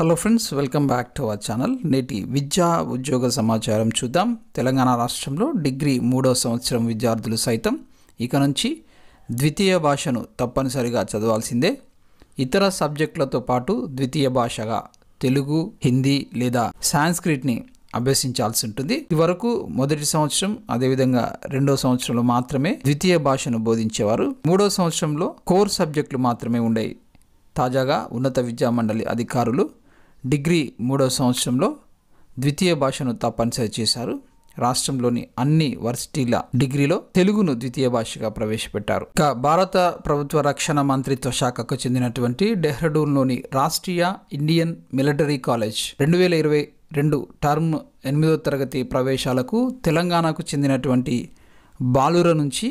hello friends welcome back to our channel నేటి విద్యా ఉద్యోగ సమాచారం చూద్దాం తెలంగాణ రాష్ట్రంలో డిగ్రీ మూడో సంవత్సరం విద్యార్థులు సైతం ఇక నుంచి ద్వితీయ భాషను తప్పనిసరిగా చదవాల్సిందే ఇతర సబ్జెక్టులతో పాటు ద్వితీయ భాషగా తెలుగు హిందీ లేదా సాంస్క్రిట్ని అభ్యసించాల్సి ఉంటుంది ఇది వరకు మొదటి సంవత్సరం అదేవిధంగా రెండో సంవత్సరంలో మాత్రమే ద్వితీయ భాషను బోధించేవారు మూడో సంవత్సరంలో కోర్ సబ్జెక్టులు మాత్రమే ఉండేవి తాజాగా ఉన్నత విద్యా మండలి అధికారులు డిగ్రీ మూడవ సంవత్సరంలో ద్వితీయ భాషను తప్పనిసరి చేశారు రాష్ట్రంలోని అన్ని వర్సిటీల డిగ్రీలో తెలుగును ద్వితీయ భాషగా ప్రవేశపెట్టారు ఇక భారత ప్రభుత్వ రక్షణ మంత్రిత్వ శాఖకు చెందినటువంటి డెహ్రడూన్లోని రాష్ట్రీయ ఇండియన్ మిలిటరీ కాలేజ్ రెండు వేల ఇరవై రెండు టర్మ్ ఎనిమిదో తరగతి ప్రవేశాలకు తెలంగాణకు చెందినటువంటి బాలుర నుంచి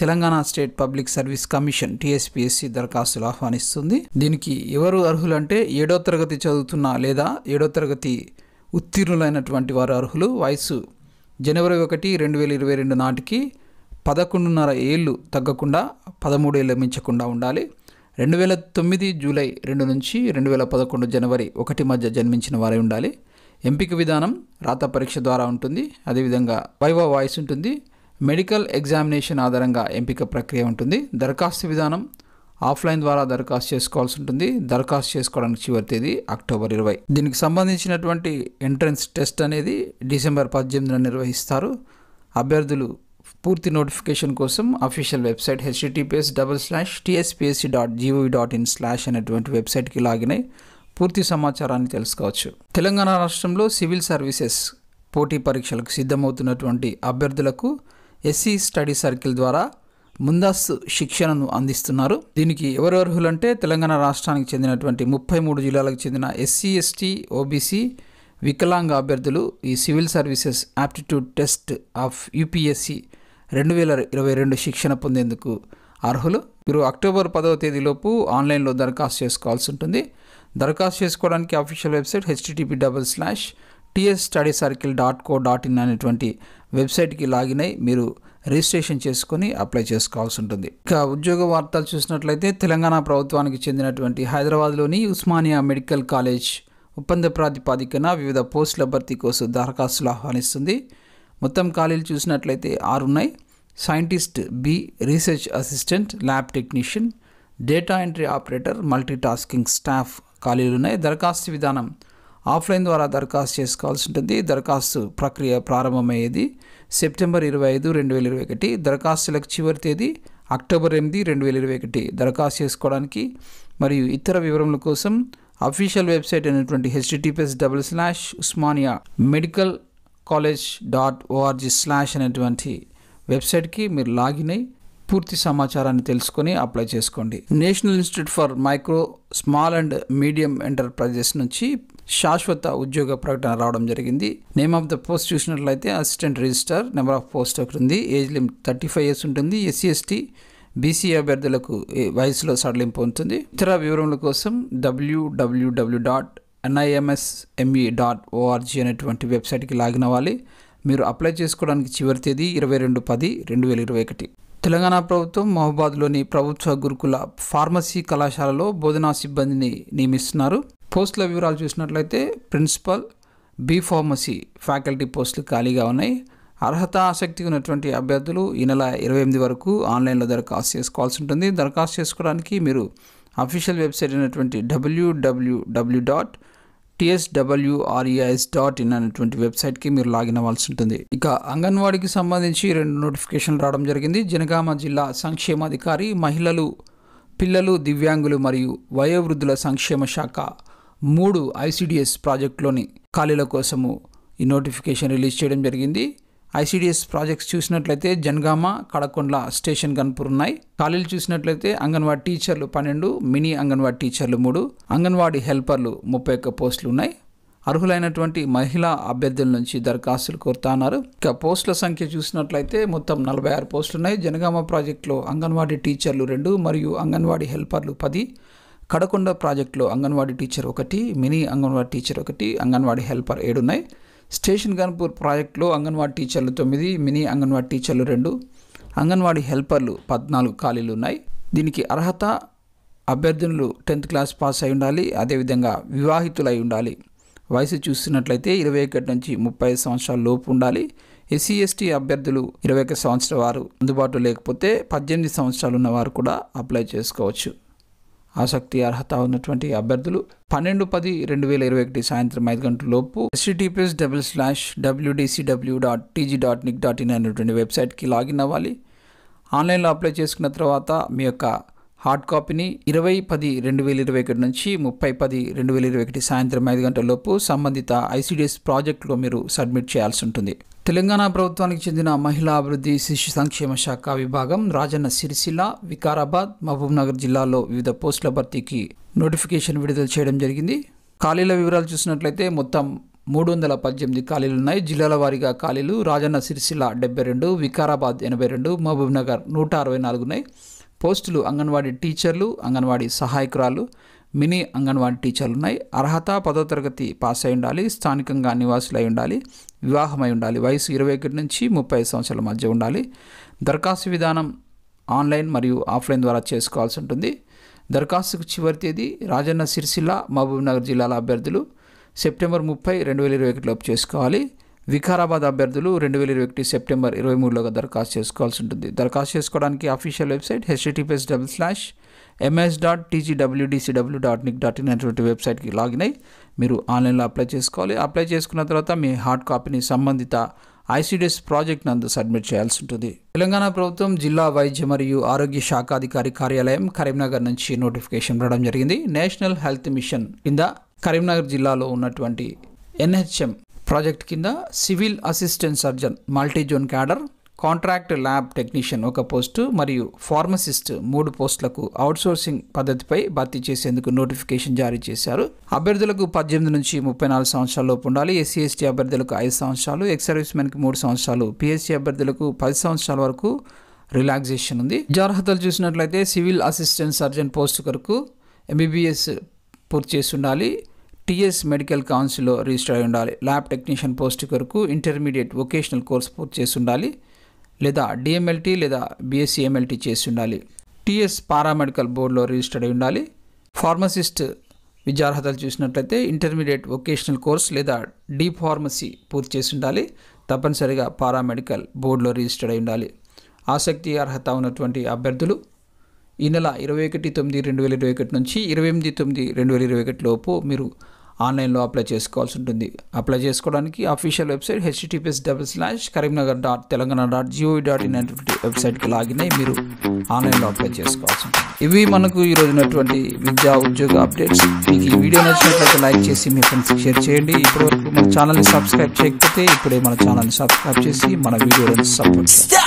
Telangana State Public Service Commission TSPSC దరఖాస్తులు ఆహ్వానిస్తుంది దీనికి ఎవరు అర్హులంటే ఏడో తరగతి చదువుతున్న లేదా ఏడో తరగతి ఉత్తీర్ణులైనటువంటి వారు అర్హులు వయసు జనవరి ఒకటి రెండు వేల ఇరవై రెండు నాటికి పదకొండున్నర ఏళ్ళు తగ్గకుండా పదమూడేళ్ళు మించకుండా ఉండాలి రెండు వేల తొమ్మిది జూలై రెండు నుంచి రెండు వేల పదకొండు జనవరి ఒకటి మధ్య జన్మించిన వారే ఉండాలి ఎంపిక విధానం రాత పరీక్ష ద్వారా ఉంటుంది అదేవిధంగా వైవా వాయిస్ ఉంటుంది మెడికల్ ఎగ్జామినేషన్ ఆధారంగా ఎంపిక ప్రక్రియ ఉంటుంది దరఖాస్తు విధానం ఆఫ్లైన్ ద్వారా దరఖాస్తు చేసుకోవాల్సి ఉంటుంది దరఖాస్తు చేసుకోవడానికి చివరి తేదీ అక్టోబర్ ఇరవై దీనికి సంబంధించినటువంటి ఎంట్రన్స్ టెస్ట్ అనేది డిసెంబర్ పద్దెనిమిదిన నిర్వహిస్తారు అభ్యర్థులు పూర్తి నోటిఫికేషన్ కోసం official website HTTPS double slash TSPSC dot GOV dot in slash అనేటువంటి వెబ్సైట్కి లాగిన్ అయి పూర్తి సమాచారాన్ని తెలుసుకోవచ్చు తెలంగాణ రాష్ట్రంలో సివిల్ సర్వీసెస్ పోటీ పరీక్షలకు సిద్ధమవుతున్నటువంటి అభ్యర్థులకు ఎస్సీ స్టడీ సర్కిల్ ద్వారా ముందస్తు శిక్షణను అందిస్తున్నారు దీనికి ఎవరు అర్హులంటే తెలంగాణ రాష్ట్రానికి చెందినటువంటి ముప్పై మూడు జిల్లాలకు చెందిన ఎస్సీ ఎస్టీ ఓబీసీ వికలాంగ అభ్యర్థులు ఈ civil services aptitude test of UPSC రెండు వేల ఇరవై రెండు శిక్షణ పొందేందుకు అర్హులు మీరు అక్టోబర్ పదవ తేదీలోపు ఆన్లైన్లో దరఖాస్తు చేసుకోవాల్సి ఉంటుంది దరఖాస్తు చేసుకోవడానికి official website HTTP double slash TS study circle dot co dot in అనేటువంటి వెబ్సైట్కి లాగిన్ అయి మీరు రిజిస్ట్రేషన్ చేసుకుని అప్లై చేసుకోవాల్సి ఉంటుంది ఇక ఉద్యోగ వార్తలు చూసినట్లయితే తెలంగాణ ప్రభుత్వానికి చెందినటువంటి హైదరాబాద్లోని ఉస్మానియా మెడికల్ కాలేజ్ ఒప్పంద ప్రాతిపాదికన వివిధ పోస్టుల భర్తీ కోసం దరఖాస్తులు ఆహ్వానిస్తుంది మొత్తం ఖాళీలు చూసినట్లయితే ఆరున్నాయి scientist B research assistant lab technician data entry operator multitasking staff ఖాళీలు ఉన్నాయి దరఖాస్తు విధానం ఆఫ్లైన్ ద్వారా దరఖాస్తు చేసుకోవాల్సి ఉంటుంది దరఖాస్తు ప్రక్రియ ప్రారంభమయ్యేది సెప్టెంబర్ ఇరవై ఐదు రెండు వేల ఇరవై ఒకటి దరఖాస్తులకు చివరి తేదీ అక్టోబర్ ఎనిమిది రెండు వేల ఇరవై ఒకటి దరఖాస్తు చేసుకోవడానికి మరియు ఇతర వివరముల కోసం అఫీషియల్ వెబ్సైట్ అయినటువంటి HTTPS double slash Osmania medical college dot ORG slash అనేటువంటి వెబ్సైట్కి మీరు లాగిన్ అయ్యి పూర్తి సమాచారాన్ని తెలుసుకొని అప్లై చేసుకోండి national institute for micro small and medium enterprises నుంచి శాశ్వత ఉద్యోగ ప్రకటన రావడం జరిగింది నేమ్ ఆఫ్ ద పోస్ట్ చూసినట్లయితే assistant register number of post ఒకటి ఉంది age limit thirty five years ఉంటుంది ఎస్సీ ఎస్టీ బీసీ అభ్యర్థులకు వయసులో సడలింపు ఉంటుంది ఇతర వివరముల కోసం WWW dot NIMSME dot ORG అనేటువంటి వెబ్సైట్కి లాగిన్ అవ్వాలి మీరు అప్లై చేసుకోవడానికి చివరి తేదీ ఇరవై రెండు పది రెండు వేల ఇరవై ఒకటి తెలంగాణ ప్రభుత్వం మహబాద్లోని ప్రభుత్వ గురుకుల ఫార్మసీ కళాశాలలో బోధనా సిబ్బందిని నియమిస్తున్నారు పోస్టుల వివరాలు చూసినట్లయితే ప్రిన్సిపల్ బి ఫార్మసీ ఫ్యాకల్టీ పోస్టులు ఖాళీగా ఉన్నాయి అర్హత ఆసక్తి ఉన్నటువంటి అభ్యర్థులు ఈ నెల ఇరవై ఎనిమిది వరకు ఆన్లైన్లో దరఖాస్తు చేసుకోవాల్సి ఉంటుంది దరఖాస్తు చేసుకోవడానికి మీరు అఫీషియల్ వెబ్సైట్ అయినటువంటి WWW dot TSWRES dot in అనేటువంటి వెబ్సైట్కి మీరు లాగిన్ అవ్వాల్సి ఉంటుంది ఇక అంగన్వాడీకి సంబంధించి రెండు నోటిఫికేషన్లు రావడం జరిగింది జనగామ జిల్లా సంక్షేమాధికారి మహిళలు పిల్లలు దివ్యాంగులు మరియు వయోవృద్ధుల సంక్షేమ శాఖ మూడు ఐసీడీఎస్ ప్రాజెక్టులోని ఖాళీల కోసము ఈ నోటిఫికేషన్ రిలీజ్ చేయడం జరిగింది ఐసీడీఎస్ ప్రాజెక్ట్స్ చూసినట్లయితే జనగామ కడకొండ్ల స్టేషన్ కనుపూర్ ఉన్నాయి ఖాళీలు చూసినట్లయితే అంగన్వాడీ టీచర్లు పన్నెండు మినీ అంగన్వాడీ టీచర్లు మూడు అంగన్వాడీ హెల్పర్లు ముప్పై ఒక్క పోస్టులు ఉన్నాయి అర్హులైనటువంటి మహిళా అభ్యర్థుల నుంచి దరఖాస్తులు కోరుతున్నారు ఇక పోస్టుల సంఖ్య చూసినట్లయితే మొత్తం నలభై ఆరు పోస్టులు ఉన్నాయి జనగామ ప్రాజెక్టులో అంగన్వాడీ టీచర్లు రెండు మరియు అంగన్వాడీ హెల్పర్లు పది కడకొండ ప్రాజెక్టులో అంగన్వాడీ టీచర్ ఒకటి మినీ అంగన్వాడీ టీచర్ ఒకటి అంగన్వాడీ హెల్పర్ ఏడు ఉన్నాయి స్టేషన్ గన్పూర్ ప్రాజెక్టులో అంగన్వాడీ టీచర్లు తొమ్మిది మినీ అంగన్వాడీ టీచర్లు రెండు అంగన్వాడీ హెల్పర్లు పద్నాలుగు ఖాళీలు ఉన్నాయి దీనికి అర్హత అభ్యర్థులు టెన్త్ క్లాస్ పాస్ అయి ఉండాలి అదేవిధంగా వివాహితులై ఉండాలి వయసు చూస్తున్నట్లయితే ఇరవై ఒకటి నుంచి ముప్పై ఐదు సంవత్సరాల లోపు ఉండాలి ఎస్సీ ఎస్టీ అభ్యర్థులు ఇరవై ఒక సంవత్సరాల వారు అందుబాటులో లేకపోతే పద్దెనిమిది సంవత్సరాలు ఉన్నవారు కూడా అప్లై చేసుకోవచ్చు ఆసక్తి అర్హత ఉన్నటువంటి అభ్యర్థులు పన్నెండు పది రెండు వేల ఇరవై ఒకటి సాయంత్రం ఐదు గంటల లోపు HTTPS double slash W dot TG dot NIC dot in అనేటువంటి వెబ్సైట్కి లాగిన్ అవ్వాలి ఆన్లైన్లో అప్లై చేసుకున్న తర్వాత మీ యొక్క హార్డ్ కాపీని ఇరవై పది రెండు వేల ఇరవై ఒకటి నుంచి ముప్పై పది రెండు వేల ఇరవై ఒకటి సాయంత్రం ఐదు గంటల లోపు సంబంధిత ఐసీడీఎస్ ప్రాజెక్టులో మీరు సబ్మిట్ చేయాల్సి ఉంటుంది తెలంగాణ ప్రభుత్వానికి చెందిన మహిళా అభివృద్ధి శిశు సంక్షేమ శాఖ విభాగం రాజన్న సిరిసిల్ల వికారాబాద్ మహబూబ్నగర్ జిల్లాలో వివిధ పోస్టుల భర్తీకి నోటిఫికేషన్ విడుదల చేయడం జరిగింది ఖాళీల వివరాలు చూసినట్లయితే మొత్తం మూడు వందల పద్దెనిమిది ఖాళీలు ఉన్నాయి జిల్లాల వారీగా ఖాళీలు రాజన్న సిరిసిల్ల డెబ్బై రెండు వికారాబాద్ ఎనభై రెండు మహబూబ్నగర్ నూట అరవై నాలుగు ఉన్నాయి పోస్టులు అంగన్వాడీ టీచర్లు అంగన్వాడీ సహాయకురాలు మినీ అంగన్వాడీ టీచర్లు ఉన్నాయి అర్హత పదో తరగతి పాస్ అయి ఉండాలి స్థానికంగా నివాసులై ఉండాలి వివాహమై ఉండాలి వయసు ఇరవై ఒకటి నుంచి ముప్పై సంవత్సరాల మధ్య ఉండాలి దరఖాస్తు విధానం ఆన్లైన్ మరియు ఆఫ్లైన్ ద్వారా చేసుకోవాల్సి ఉంటుంది దరఖాస్తుకు చివరి తేదీ రాజన్న సిరిసిల్ల మహబూబ్నగర్ జిల్లాల అభ్యర్థులు సెప్టెంబర్ ముప్పై రెండు వేల ఇరవై ఒకటిలోపు చేసుకోవాలి వికారాబాద్ అభ్యర్థులు రెండు వేల ఇరవై ఒకటి సెప్టెంబర్ ఇరవై మూడులోగా దరఖాస్తు చేసుకోవాల్సి ఉంటుంది దరఖాస్తు చేసుకోవడానికి official website HTTPS W slash MS dot W dot NIC dot in అనేటువంటి వెబ్సైట్కి లాగిన్ అయ్యి మీరు ఆన్లైన్లో అప్లై చేసుకోవాలి అప్లై చేసుకున్న తర్వాత మీ హార్డ్ కాపీని సంబంధిత ఐసీడీఎస్ ప్రాజెక్ట్ నందు సబ్మిట్ చేయాల్సి ఉంటుంది తెలంగాణ ప్రభుత్వం జిల్లా వైద్య మరియు ఆరోగ్య శాఖాధికారి కార్యాలయం కరీంనగర్ నుంచి నోటిఫికేషన్ రావడం జరిగింది నేషనల్ హెల్త్ మిషన్ కింద కరీంనగర్ జిల్లాలో ఉన్నటువంటి ఎన్హెచ్ఎం ప్రాజెక్ట్ కింద civil assistant surgeon multizone cadre contract lab technician ఒక పోస్టు మరియు ఫార్మసిస్ట్ మూడు పోస్టులకు అవుట్సోర్సింగ్ పద్ధతిపై భర్తీ చేసేందుకు నోటిఫికేషన్ జారీ చేశారు అభ్యర్థులకు పద్దెనిమిది నుంచి ముప్పై నాలుగు సంవత్సరాలలోపు ఉండాలి ఎస్సీ ఎస్టీ అభ్యర్థులకు ఐదు సంవత్సరాలు ఎక్స్ సర్వీస్ మెన్కి మూడు సంవత్సరాలు పిఎస్సీ అభ్యర్థులకు పది సంవత్సరాల వరకు రిలాక్సేషన్ ఉంది అర్హతలు చూసినట్లయితే సివిల్ అసిస్టెంట్ సర్జన్ పోస్ట్ కొరకు ఎంబీబీఎస్ పూర్తి చేసి ఉండాలి టీఎస్ మెడికల్ కౌన్సిల్లో రిజిస్టర్ అయి ఉండాలి ల్యాబ్ టెక్నీషియన్ పోస్ట్ కొరకు ఇంటర్మీడియట్ వొకేషనల్ కోర్స్ పూర్తి చేసి ఉండాలి లేదా డిఎంఎల్టీ లేదా బీఎస్సీ ఎంఎల్టీ చేసి ఉండాలి టీఎస్ పారామెడికల్ బోర్డులో రిజిస్టర్ అయి ఉండాలి ఫార్మసిస్ట్ విద్యార్హతలు చూసినట్లయితే ఇంటర్మీడియట్ వొకేషనల్ కోర్స్ లేదా డీ ఫార్మసీ పూర్తి చేసి ఉండాలి తప్పనిసరిగా పారామెడికల్ బోర్డులో రిజిస్టర్ అయి ఉండాలి ఆసక్తి అర్హత ఉన్నటువంటి అభ్యర్థులు ఈ నెల ఇరవై ఒకటి తొమ్మిది రెండు వేల ఇరవై ఒకటి నుంచి ఇరవై ఎనిమిది తొమ్మిది రెండు వేల ఇరవై ఒకటి లోపు మీరు ఆన్లైన్లో అప్లై చేసుకోవాల్సి ఉంటుంది అప్లై చేసుకోవడానికి official website HTTPS double slash Karimnagar dot Telangana dot GOV dot in అటువంటి వెబ్సైట్కి లాగిన్ అయ్యి మీరు ఆన్లైన్లో అప్లై చేసుకోవాల్సి ఉంటుంది ఇవి మనకు ఉన్నటువంటి విద్యా ఉద్యోగ అప్డేట్స్ మీకు ఈ వీడియో నచ్చినట్లయితే లైక్ చేసి మీ ఫ్రెండ్స్కి షేర్ చేయండి ఇప్పటివరకు మన ఛానల్ని సబ్స్క్రైబ్ చేయకపోతే ఇప్పుడే మన ఛానల్ని సబ్స్క్రైబ్ చేసి మన వీడియోలను సపోర్ట్